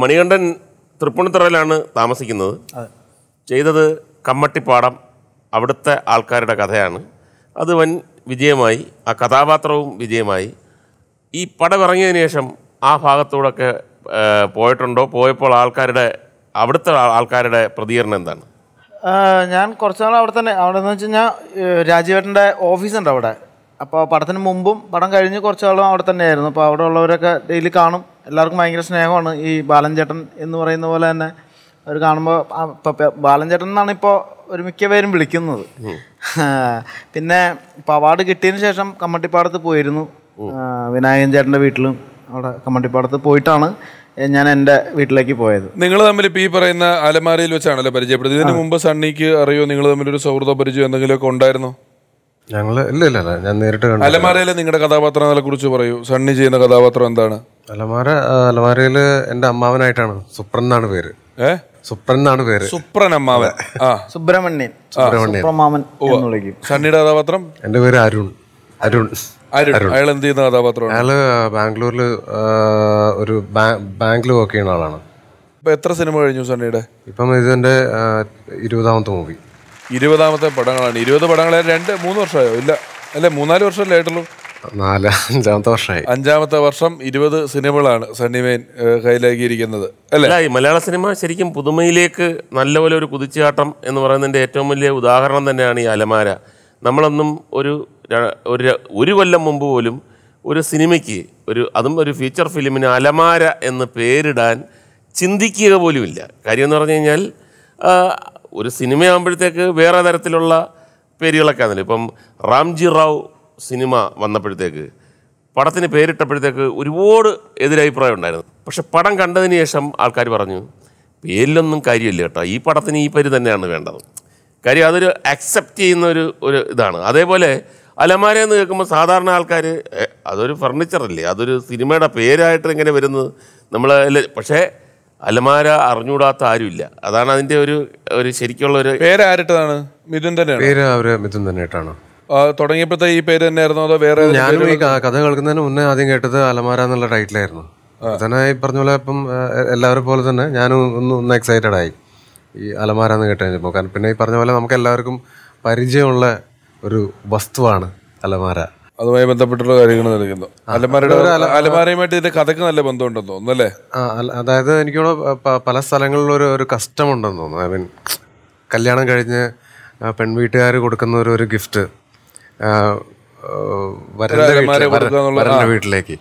മണികണ്ഠൻ തൃപ്പൂണിത്തറയിലാണ് താമസിക്കുന്നത് ചെയ്തത് കമ്മട്ടിപ്പാടം അവിടുത്തെ ആൾക്കാരുടെ കഥയാണ് അത് വൻ വിജയമായി ആ കഥാപാത്രവും വിജയമായി ഈ പടം ഇറങ്ങിയതിന് ശേഷം ആ ഭാഗത്തൂടെയൊക്കെ പോയിട്ടുണ്ടോ പോയപ്പോൾ ആൾക്കാരുടെ അവിടുത്തെ ആൾക്കാരുടെ പ്രതികരണം എന്താണ് ഞാൻ കുറച്ച് നാൾ അവിടെ തന്നെ അവിടെ എന്ന് വെച്ച് കഴിഞ്ഞാൽ രാജീവേട്ടൻ്റെ ഓഫീസുണ്ട് അവിടെ അപ്പോൾ പടത്തിന് മുമ്പും പടം കഴിഞ്ഞ് കുറച്ച് നാളും അവിടെ തന്നെയായിരുന്നു അപ്പോൾ അവിടെ ഉള്ളവരൊക്കെ ഡെയിലി കാണും എല്ലാവർക്കും ഭയങ്കര സ്നേഹമാണ് ഈ ബാലൻചേട്ടൻ എന്ന് പറയുന്ന പോലെ തന്നെ അവർ കാണുമ്പോൾ ബാലൻചേട്ടൻ എന്നാണ് ഇപ്പോൾ ഒരു മിക്ക പേരും വിളിക്കുന്നത് പിന്നെ അവാർഡ് കിട്ടിയതിന് ശേഷം കമ്മട്ടിപ്പാടത്ത് പോയിരുന്നു വിനായകൻ ചേട്ടൻ്റെ വീട്ടിലും അവിടെ കമ്മട്ടിപ്പാടത്ത് പോയിട്ടാണ് ഞാൻ എൻ്റെ വീട്ടിലേക്ക് പോയത് നിങ്ങൾ തമ്മിൽ ഇപ്പോൾ ഈ പറയുന്ന അലമാരയിൽ വെച്ചാണല്ലോ പരിചയപ്പെടുന്നത് ഇതിന് മുമ്പ് സണ്ണിക്ക് അറിയോ നിങ്ങൾ തമ്മിൽ ഒരു സൗഹൃദ പരിചയം എന്തെങ്കിലുമൊക്കെ ഉണ്ടായിരുന്നോ ഞങ്ങൾ ഇല്ല ഇല്ല ഞാൻ നേരിട്ട് അലമാരയിലെ നിങ്ങളുടെ കഥാപാത്രങ്ങളെ കുറിച്ച് പറയൂ സണ്ണി ചെയ്യുന്ന കഥാപാത്രം എന്താണ് അലമാര അലമാരയില് എന്റെ അമ്മാവനായിട്ടാണ് സുപ്രൻ എന്നാണ് പേര് ഏ സുപ്രൻ എന്നാണ് പേര് സുപ്രൻ അമ്മാവൻ ആ സുബ്രഹ്മണ്യൻ സുബ്രഹ്മണ്യൻ കഥാപാത്രം എന്റെ പേര് അരുൺ അരുൺ അയാൾ എന്ത് ചെയ്യുന്ന കഥാപാത്രമാണ് അയാള് ബാംഗ്ലൂരിൽ ഒരു ബാങ്കിൽ വർക്ക് ചെയ്യുന്ന ആളാണ് ഇപ്പൊ എത്ര സിനിമ കഴിഞ്ഞു സണ്ണിയുടെ ഇപ്പം എന്റെ ഇരുപതാമത്തെ മൂവി ഇരുപതാമത്തെ പടങ്ങളാണ് ഇരുപത് പടങ്ങളെ രണ്ട് മൂന്ന് വർഷമായോ ഇല്ല അല്ലെ മൂന്നാല് വർഷമല്ലേ ആയിട്ടുള്ളൂ അഞ്ചാമത്തെ വർഷമായി അഞ്ചാമത്തെ വർഷം ഇരുപത് സിനിമകളാണ് സണ്ണിമേൻ കയ്യിലാക്കിയിരിക്കുന്നത് അല്ല മലയാള സിനിമ ശരിക്കും പുതുമയിലേക്ക് നല്ലപോലെ ഒരു കുതിച്ചുചാട്ടം എന്ന് പറയുന്നതിൻ്റെ ഏറ്റവും വലിയ ഉദാഹരണം തന്നെയാണ് ഈ അലമാര നമ്മളൊന്നും ഒരു ഒരു ഒരു കൊല്ലം മുമ്പ് പോലും ഒരു സിനിമയ്ക്ക് ഒരു അതും ഒരു ഫീച്ചർ ഫിലിമിന് അലമാര എന്ന് പേരിടാൻ ചിന്തിക്കുക പോലുമില്ല കാര്യം എന്ന് പറഞ്ഞു കഴിഞ്ഞാൽ ഒരു സിനിമയാകുമ്പോഴത്തേക്ക് വേറെ തരത്തിലുള്ള പേരുകളൊക്കെ ആണല്ലോ ഇപ്പം റാംജി റാവു സിനിമ വന്നപ്പോഴത്തേക്ക് പടത്തിന് പേരിട്ടപ്പോഴത്തേക്ക് ഒരുപാട് എതിരഭിപ്രായം ഉണ്ടായിരുന്നു പക്ഷെ പടം കണ്ടതിന് ശേഷം ആൾക്കാർ പറഞ്ഞു പേരിലൊന്നും കാര്യമില്ല കേട്ടോ ഈ പടത്തിന് ഈ പേര് തന്നെയാണ് വേണ്ടത് കാര്യം അതൊരു അക്സെപ്റ്റ് ചെയ്യുന്ന ഒരു ഒരു ഇതാണ് അതേപോലെ അലമാര എന്ന് കേൾക്കുമ്പോൾ സാധാരണ ആൾക്കാർ അതൊരു ഫർണിച്ചറല്ലേ അതൊരു സിനിമയുടെ പേരായിട്ട് എങ്ങനെ വരുന്നത് നമ്മൾ പക്ഷേ അലമാര അറിഞ്ഞുകൂടാത്ത ആരുമില്ല അതാണ് അതിൻ്റെ ഒരു ഒരു ശരിക്കുള്ള ഒരു പേരായിട്ടാണ് മിഥുൻ തന്നെ പേര് അവർ മിഥുൻ തന്നെ തുടങ്ങിയപ്പോഴത്തെ ഈ പേര് തന്നെയായിരുന്നു അതോ വേറെ ഞാനും ഈ കഥ കേൾക്കുന്നതിന് മുന്നേ ആദ്യം കേട്ടത് അലമാര എന്നുള്ള ടൈറ്റിലായിരുന്നു തന്നെ ഈ പറഞ്ഞ പോലെ ഇപ്പം എല്ലാവരും പോലെ തന്നെ ഞാനും ഒന്ന് ഒന്ന് എക്സൈറ്റഡ് ആയി ഈ അലമാര എന്ന് കേട്ട് കഴിഞ്ഞപ്പോൾ കാരണം പിന്നെ ഈ പറഞ്ഞ പോലെ നമുക്ക് എല്ലാവർക്കും പരിചയമുള്ള ഒരു വസ്തുവാണ് അലമാര അതുമായി ബന്ധപ്പെട്ടുള്ള കാര്യങ്ങൾ നൽകുന്നു അലമാരയുടെ അലമാരയുമായിട്ട് ഇതിന്റെ കഥക്ക് നല്ല ബന്ധമുണ്ടെന്ന് അല്ലേ അതായത് എനിക്ക് പല സ്ഥലങ്ങളിലും ഒരു ഒരു കസ്റ്റം ഉണ്ടെന്ന് തോന്നുന്നു ഐ മീൻ കല്യാണം കഴിഞ്ഞ് പെൺവീട്ടുകാർ കൊടുക്കുന്ന ഒരു ഒരു ഗിഫ്റ്റ് വരന്റെ വീട്ടിലേക്ക്